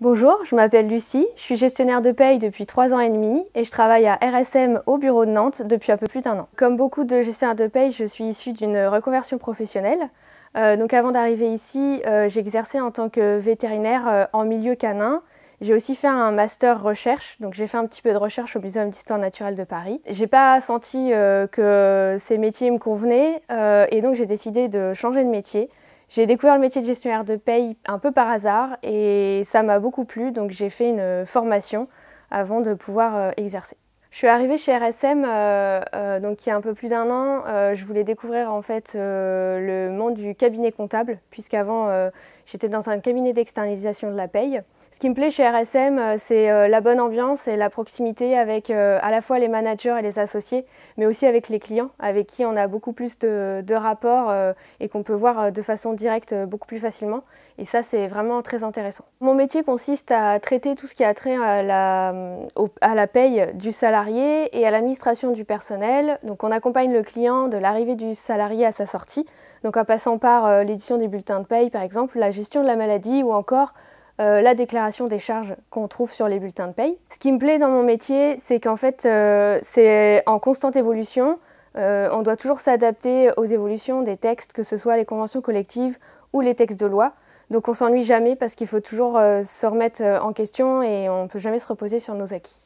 Bonjour, je m'appelle Lucie, je suis gestionnaire de paye depuis trois ans et demi et je travaille à RSM au bureau de Nantes depuis un peu plus d'un an. Comme beaucoup de gestionnaires de paye, je suis issue d'une reconversion professionnelle. Euh, donc avant d'arriver ici, euh, j'exerçais en tant que vétérinaire euh, en milieu canin. J'ai aussi fait un master recherche, donc j'ai fait un petit peu de recherche au Muséum d'histoire naturelle de Paris. J'ai pas senti que ces métiers me convenaient et donc j'ai décidé de changer de métier. J'ai découvert le métier de gestionnaire de paye un peu par hasard et ça m'a beaucoup plu, donc j'ai fait une formation avant de pouvoir euh, exercer. Je suis arrivée chez RSM euh, euh, donc il y a un peu plus d'un an. je voulais découvrir en fait le monde du cabinet comptable, puisqu'avant j'étais dans un cabinet d'externalisation de la paye. Ce qui me plaît chez RSM, euh, c'est euh, la bonne ambiance et la proximité avec euh, à la fois les managers et les associés, mais aussi avec les clients, avec qui on a beaucoup plus de, rapports et qu'on peut voir de façon directe beaucoup plus facilement. Et ça, c'est vraiment très intéressant. Mon métier consiste à traiter tout ce qui a trait à la, à la paye du salarié et à l'administration du personnel. Donc on accompagne le client de l'arrivée du salarié à sa sortie, donc en passant par l'édition des bulletins de paye par exemple, la gestion de la maladie ou encore euh, la déclaration des charges qu'on trouve sur les bulletins de paye. Ce qui me plaît dans mon métier, c'est qu'en fait, euh, c'est en constante évolution. Euh, on doit toujours s'adapter aux évolutions des textes, que ce soit les conventions collectives ou les textes de loi. Donc on s'ennuie jamais parce qu'il faut toujours se remettre en question et on ne peut jamais se reposer sur nos acquis.